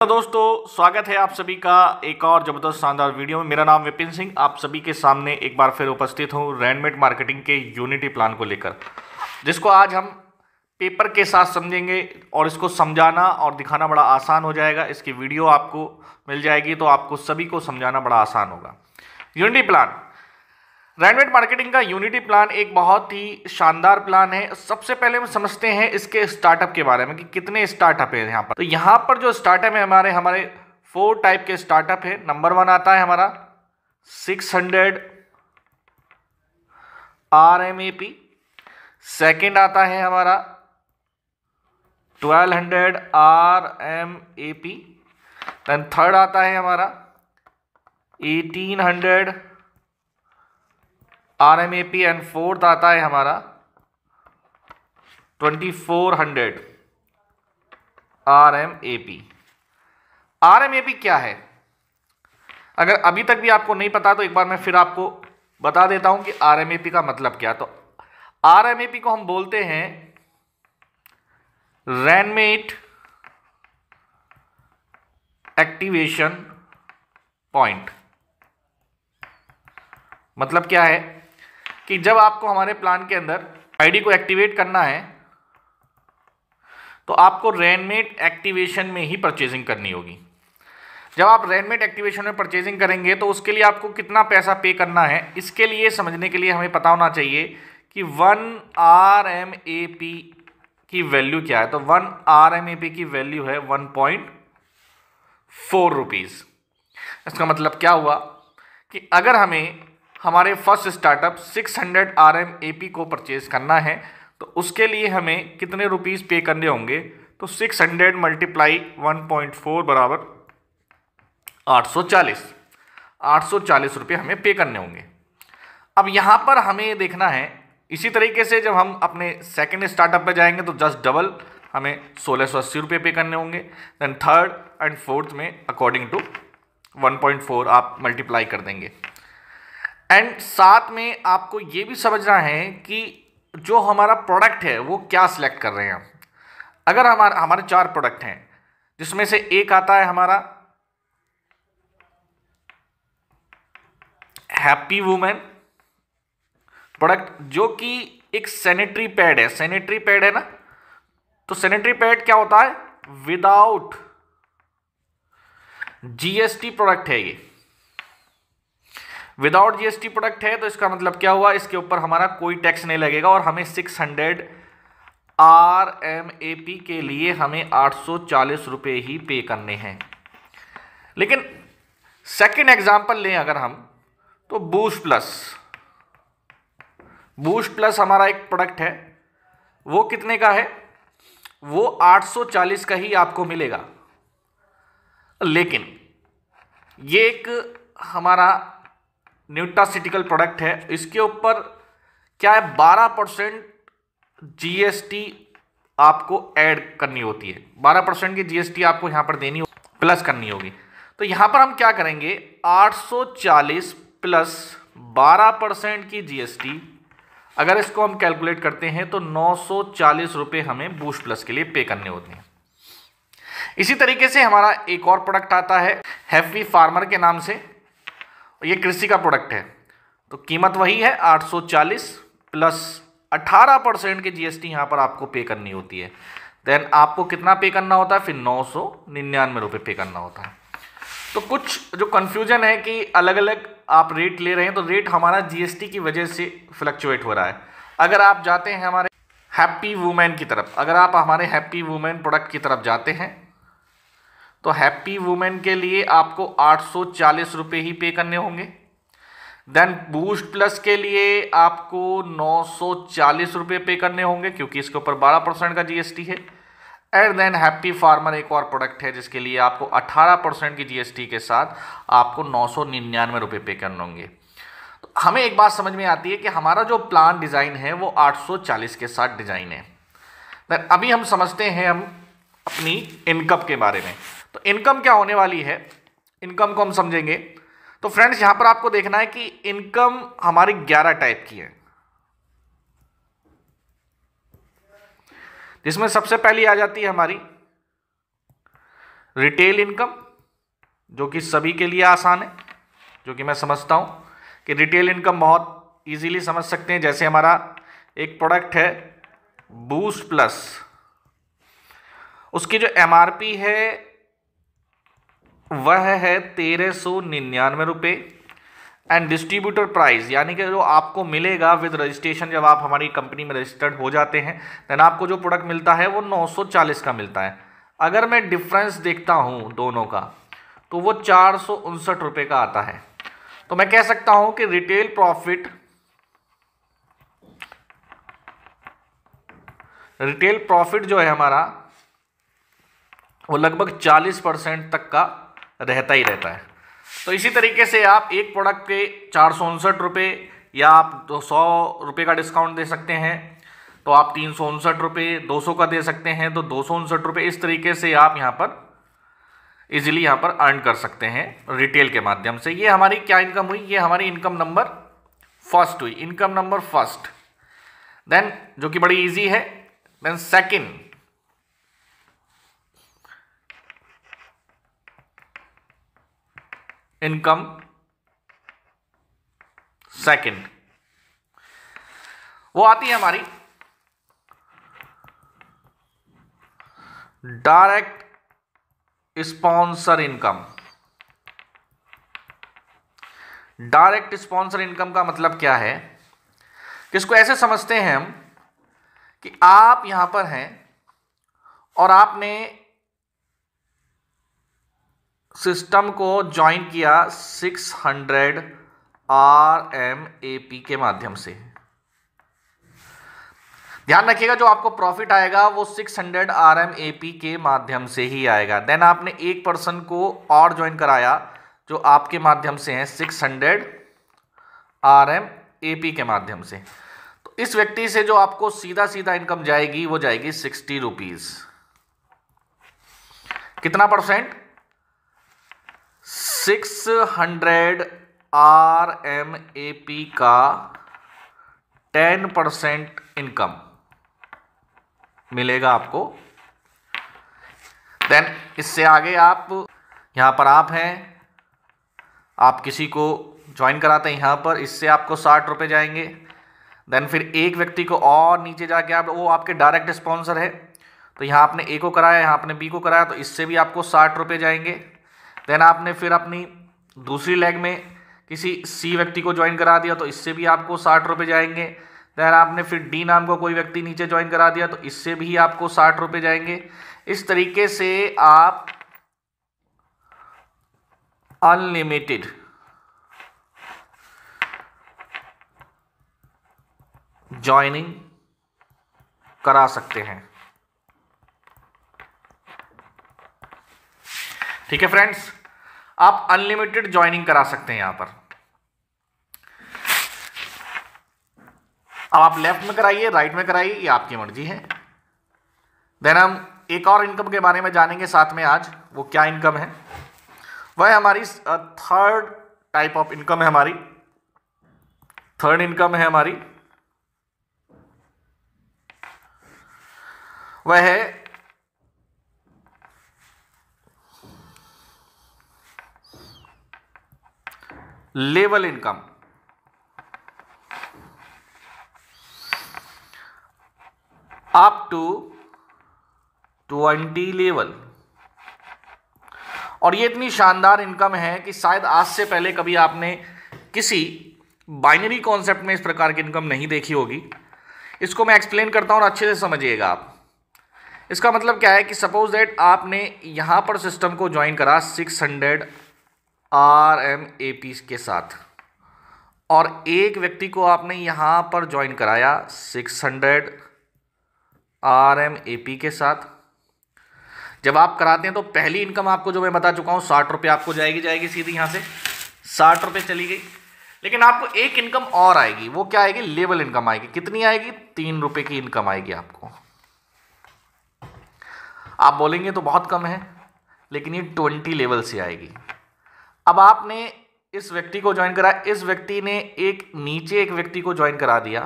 तो दोस्तों स्वागत है आप सभी का एक और ज़बरदस्त शानदार वीडियो में मेरा नाम विपिन सिंह आप सभी के सामने एक बार फिर उपस्थित हूँ रैंडमेड मार्केटिंग के यूनिटी प्लान को लेकर जिसको आज हम पेपर के साथ समझेंगे और इसको समझाना और दिखाना बड़ा आसान हो जाएगा इसकी वीडियो आपको मिल जाएगी तो आपको सभी को समझाना बड़ा आसान होगा यूनिटी प्लान रेनवेट मार्केटिंग का यूनिटी प्लान एक बहुत ही शानदार प्लान है सबसे पहले हम समझते हैं इसके स्टार्टअप के बारे में कि कितने स्टार्टअप है यहाँ पर तो यहाँ पर जो स्टार्टअप है हमारे हमारे फोर टाइप के स्टार्टअप है नंबर वन आता है हमारा six hundred R M A P second आता है हमारा twelve hundred R M A P then third आता है हमारा eighteen hundred R M A P and fourth आता है हमारा twenty four hundred R M A P R M A P क्या है अगर अभी तक भी आपको नहीं पता तो एक बार मैं फिर आपको बता देता हूं कि आर एम ए पी का मतलब क्या तो आर एम ए पी को हम बोलते हैं रैनमेट एक्टिवेशन पॉइंट मतलब क्या है कि जब आपको हमारे प्लान के अंदर आईडी को एक्टिवेट करना है तो आपको रेनमेट एक्टिवेशन में ही परचेजिंग करनी होगी जब आप रेनमेट एक्टिवेशन में परचेजिंग करेंगे तो उसके लिए आपको कितना पैसा पे करना है इसके लिए समझने के लिए हमें पता होना चाहिए कि one R M A P की वैल्यू क्या है तो one R M A P की वैल्यू है वन पॉइंट फोर रुपीज़ इसका मतलब क्या हुआ कि अगर हमें हमारे first startup 600 hundred R M A P को परचेज़ करना है तो उसके लिए हमें कितने रुपीज़ पे करने होंगे तो 600 hundred multiply one point four बराबर आठ सौ चालीस आठ सौ चालीस रुपये हमें पे करने होंगे अब यहाँ पर हमें देखना है इसी तरीके से जब हम अपने सेकेंड स्टार्टअप पर जाएंगे तो जस्ट डबल हमें सोलह सौ अस्सी रुपये पे करने होंगे दैन थर्ड एंड फोर्थ में अकॉर्डिंग टू 1.4 आप मल्टीप्लाई कर देंगे एंड साथ में आपको ये भी समझना है कि जो हमारा प्रोडक्ट है वो क्या सिलेक्ट कर रहे हैं हम अगर हमारा हमारे चार प्रोडक्ट हैं जिसमें से एक आता है हमारा हैप्पी वूमेन प्रोडक्ट जो कि एक सैनिटरी पैड है सैनिटरी पैड है ना तो सैनिटरी पैड क्या होता है विदाउट जीएसटी प्रोडक्ट है ये विदाउट जीएसटी प्रोडक्ट है तो इसका मतलब क्या हुआ इसके ऊपर हमारा कोई टैक्स नहीं लगेगा और हमें six hundred R M A P के लिए हमें आठ सौ चालीस रुपये ही पे करने हैं लेकिन सेकेंड एग्जाम्पल लें अगर हम तो बूस्ट प्लस बूस्ट प्लस हमारा एक प्रोडक्ट है वो कितने का है वो 840 का ही आपको मिलेगा लेकिन ये एक हमारा न्यूट्रासिटिकल प्रोडक्ट है इसके ऊपर क्या है बारह परसेंट जी आपको ऐड करनी होती है बारह परसेंट की जीएसटी आपको यहाँ पर देनी प्लस करनी होगी तो यहाँ पर हम क्या करेंगे 840 प्लस 12 परसेंट की जीएसटी अगर इसको हम कैलकुलेट करते हैं तो नौ सौ हमें बूस्ट प्लस के लिए पे करने होते हैं इसी तरीके से हमारा एक और प्रोडक्ट आता है हैप्पी फार्मर के नाम से ये कृषि का प्रोडक्ट है तो कीमत वही है 840 प्लस 18 परसेंट के जीएसटी यहाँ पर आपको पे करनी होती है देन आपको कितना पे करना होता है फिर नौ सौ निन्यानवे रुपये पे करना होता है तो कुछ जो कन्फ्यूजन है कि अलग अलग आप रेट ले रहे हैं तो रेट हमारा जीएसटी की वजह से फ्लक्चुएट हो रहा है अगर आप जाते हैं हमारे हैप्पी वूमेन की तरफ अगर आप हमारे हैप्पी वूमेन प्रोडक्ट की तरफ जाते हैं तो हैप्पी वुमेन के लिए आपको आठ सौ चालीस रुपये ही पे करने होंगे देन बूस्ट प्लस के लिए आपको नौ सौ चालीस रुपये पे करने होंगे क्योंकि इसके ऊपर बारह परसेंट का जीएसटी है एंड देन हैप्पी फार्मर एक और प्रोडक्ट है जिसके लिए आपको 18 परसेंट की जीएसटी के साथ आपको नौ सौ निन्यानवे रुपये पे करने होंगे तो हमें एक बात समझ में आती है कि हमारा जो प्लान डिज़ाइन है वो 840 के साथ डिज़ाइन है देन अभी हम समझते हैं हम अपनी इनकम के बारे में तो इनकम क्या होने वाली है इनकम को हम समझेंगे तो फ्रेंड्स यहां पर आपको देखना है कि इनकम हमारी ग्यारह टाइप की है जिसमें सबसे पहली आ जाती है हमारी रिटेल इनकम जो कि सभी के लिए आसान है जो कि मैं समझता हूं कि रिटेल इनकम बहुत इजीली समझ सकते हैं जैसे हमारा एक प्रोडक्ट है बूस्ट प्लस उसकी जो एमआरपी है वह है तेरह सौ निन्यानवे रुपये एंड डिस्ट्रीब्यूटर प्राइस यानी कि जो आपको मिलेगा विद रजिस्ट्रेशन जब आप हमारी कंपनी में रजिस्टर्ड हो जाते हैं देन आपको जो प्रोडक्ट मिलता है वो 940 का मिलता है अगर मैं डिफरेंस देखता हूँ दोनों का तो वो चार सौ उनसठ रुपये का आता है तो मैं कह सकता हूँ कि रिटेल प्रॉफिट रिटेल प्रॉफिट जो है हमारा वो लगभग 40 परसेंट तक का रहता ही रहता है तो इसी तरीके से आप एक प्रोडक्ट के चार सौ उनसठ रुपये या आप दो सौ रुपये का डिस्काउंट दे सकते हैं तो आप तीन सौ उनसठ रुपये दो सौ का दे सकते हैं तो दो सौ उनसठ रुपये इस तरीके से आप यहाँ पर इजीली यहाँ पर अर्न कर सकते हैं रिटेल के माध्यम से ये हमारी क्या इनकम हुई ये हमारी इनकम नंबर फर्स्ट हुई इनकम नंबर फर्स्ट देन जो कि बड़ी ईजी है देन सेकेंड income सेकंड वो आती है हमारी direct sponsor income direct sponsor income का मतलब क्या है इसको ऐसे समझते हैं हम कि आप यहां पर हैं और आपने सिस्टम को ज्वाइन किया 600 आर एम ए पी के माध्यम से ध्यान रखिएगा जो आपको प्रॉफिट आएगा वो 600 आर एम ए पी के माध्यम से ही आएगा देन आपने एक पर्सन को और ज्वाइन कराया जो आपके माध्यम से है 600 आर एम ए पी के माध्यम से तो इस व्यक्ति से जो आपको सीधा सीधा इनकम जाएगी वो जाएगी सिक्सटी रुपीज़ कितना percent six hundred R M A P का टेन परसेंट इनकम मिलेगा आपको देन इससे आगे आप यहाँ पर आप हैं आप किसी को ज्वाइन कराते हैं यहाँ पर इससे आपको साठ रुपये जाएंगे देन फिर एक व्यक्ति को और नीचे जाके आप वो आपके डायरेक्ट स्पॉन्सर है तो यहाँ आपने ए को कराया यहाँ आपने बी को कराया तो इससे भी आपको साठ रुपये जाएंगे देन आपने फिर अपनी दूसरी लेग में किसी सी व्यक्ति को ज्वाइन करा दिया तो इससे भी आपको साठ रुपये जाएंगे देन आपने फिर डी नाम को कोई व्यक्ति नीचे ज्वाइन करा दिया तो इससे भी आपको साठ रुपये जाएंगे इस तरीके से आप अनलिमिटेड ज्वाइनिंग करा सकते हैं ठीक है फ्रेंड्स आप अनलिमिटेड ज्वाइनिंग करा सकते हैं यहां पर अब आप लेफ्ट में कराइए राइट में कराइए ये आपकी मर्जी है देन हम एक और इनकम के बारे में जानेंगे साथ में आज वो क्या इनकम है वह हमारी थर्ड टाइप ऑफ इनकम है हमारी थर्ड इनकम है हमारी वह है level income up to twenty level और ये इतनी शानदार इनकम है कि शायद आज से पहले कभी आपने किसी बाइनरी कॉन्सेप्ट में इस प्रकार की इनकम नहीं देखी होगी इसको मैं एक्सप्लेन करता हूं और अच्छे से समझिएगा आप इसका मतलब क्या है कि सपोज दैट आपने यहां पर सिस्टम को ज्वाइन करा six hundred R M A P के साथ और एक व्यक्ति को आपने यहाँ पर ज्वाइन कराया six hundred R M A P के साथ जब आप कराते हैं तो पहली इनकम आपको जो मैं बता चुका हूँ साठ रुपये आपको जाएगी जाएगी सीधी यहाँ से साठ रुपये चली गई लेकिन आपको एक इनकम और आएगी वो क्या आएगी लेबल इनकम आएगी कितनी आएगी तीन रुपये की इनकम आएगी आपको आप बोलेंगे तो बहुत कम है लेकिन ये ट्वेंटी लेवल से आएगी अब आपने इस व्यक्ति को ज्वाइन करा इस व्यक्ति ने एक नीचे एक व्यक्ति को ज्वाइन करा दिया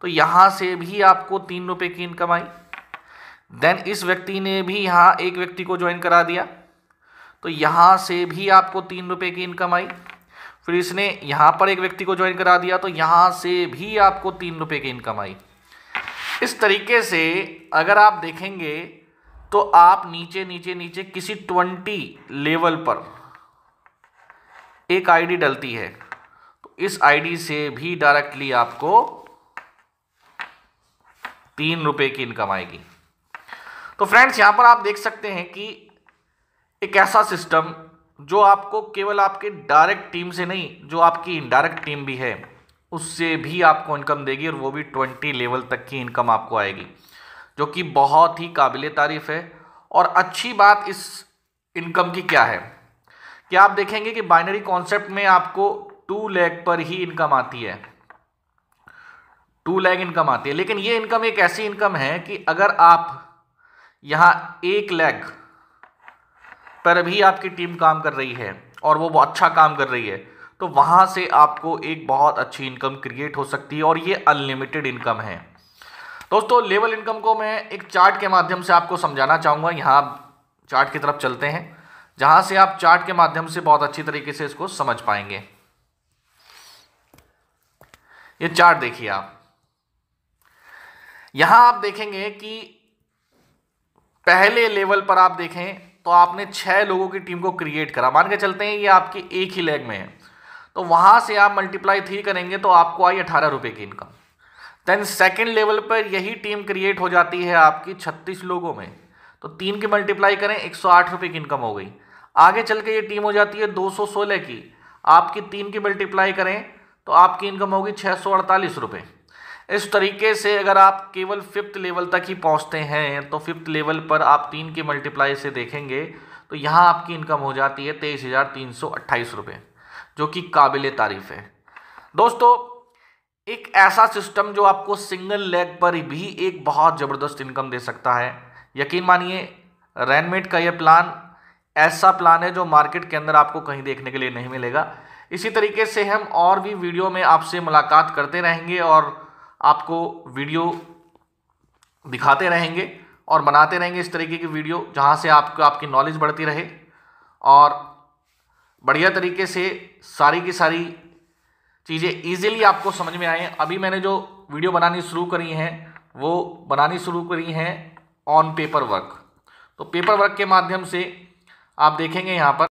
तो यहाँ से भी आपको तीन रुपये की इनकम आई देन इस व्यक्ति ने भी यहाँ एक व्यक्ति को ज्वाइन करा दिया तो यहाँ से भी आपको तीन रुपये की इनकम आई फिर इसने यहाँ पर एक व्यक्ति को ज्वाइन करा दिया तो यहाँ से भी आपको तीन रुपये की इनकम आई इस तरीके से अगर आप देखेंगे तो आप नीचे नीचे नीचे किसी ट्वेंटी लेवल पर एक आईडी डलती है तो इस आईडी से भी डायरेक्टली आपको तीन रुपए की इनकम आएगी तो फ्रेंड्स यहां पर आप देख सकते हैं कि एक ऐसा सिस्टम जो आपको केवल आपके डायरेक्ट टीम से नहीं जो आपकी इनडायरेक्ट टीम भी है उससे भी आपको इनकम देगी और वो भी ट्वेंटी लेवल तक की इनकम आपको आएगी जो कि बहुत ही काबिल तारीफ़ है और अच्छी बात इस इनकम की क्या है कि आप देखेंगे कि बाइनरी कॉन्सेप्ट में आपको टू लैग पर ही इनकम आती है टू लैग इनकम आती है लेकिन ये इनकम एक ऐसी इनकम है कि अगर आप यहां एक लैग पर भी आपकी टीम काम कर रही है और वो अच्छा काम कर रही है तो वहां से आपको एक बहुत अच्छी इनकम क्रिएट हो सकती है और ये अनलिमिटेड इनकम है दोस्तों लेवल इनकम को मैं एक चार्ट के माध्यम से आपको समझाना चाहूंगा यहां चार्ट की तरफ चलते हैं जहां से आप चार्ट के माध्यम से बहुत अच्छी तरीके से इसको समझ पाएंगे ये चार्ट देखिए आप यहां आप देखेंगे कि पहले लेवल पर आप देखें तो आपने छह लोगों की टीम को क्रिएट करा मान के चलते हैं ये आपके एक ही लेग में है तो वहां से आप मल्टीप्लाई थ्री करेंगे तो आपको आई अठारह रुपए की इनकम देन सेकेंड लेवल पर यही टीम क्रिएट हो जाती है आपकी छत्तीस लोगों में तो तीन की मल्टीप्लाई करें एक सौ आठ रुपये की इनकम हो गई आगे चल के ये टीम हो जाती है दो सौ सोलह की आपकी तीन की मल्टीप्लाई करें तो आपकी इनकम होगी छः सौ अड़तालीस रुपये इस तरीके से अगर आप केवल फिफ्थ लेवल तक ही पहुंचते हैं तो फिफ्थ लेवल पर आप तीन की मल्टीप्लाई से देखेंगे तो यहाँ आपकी इनकम हो जाती है तेईस हज़ार तीन सौ अट्ठाईस रुपये जो कि काबिल तारीफ़ है दोस्तों एक ऐसा सिस्टम जो आपको सिंगल लेग पर भी एक बहुत ज़बरदस्त इनकम दे सकता है यकीन मानिए रैनमेड का यह प्लान ऐसा प्लान है जो मार्केट के अंदर आपको कहीं देखने के लिए नहीं मिलेगा इसी तरीके से हम और भी वीडियो में आपसे मुलाकात करते रहेंगे और आपको वीडियो दिखाते रहेंगे और बनाते रहेंगे इस तरीके की वीडियो जहाँ से आपको आपकी नॉलेज बढ़ती रहे और बढ़िया तरीके से सारी की सारी चीज़ें ईजिली आपको समझ में आएँ अभी मैंने जो वीडियो बनानी शुरू करी हैं वो बनानी शुरू करी हैं ऑन पेपर वर्क तो पेपर वर्क के माध्यम से आप देखेंगे यहाँ पर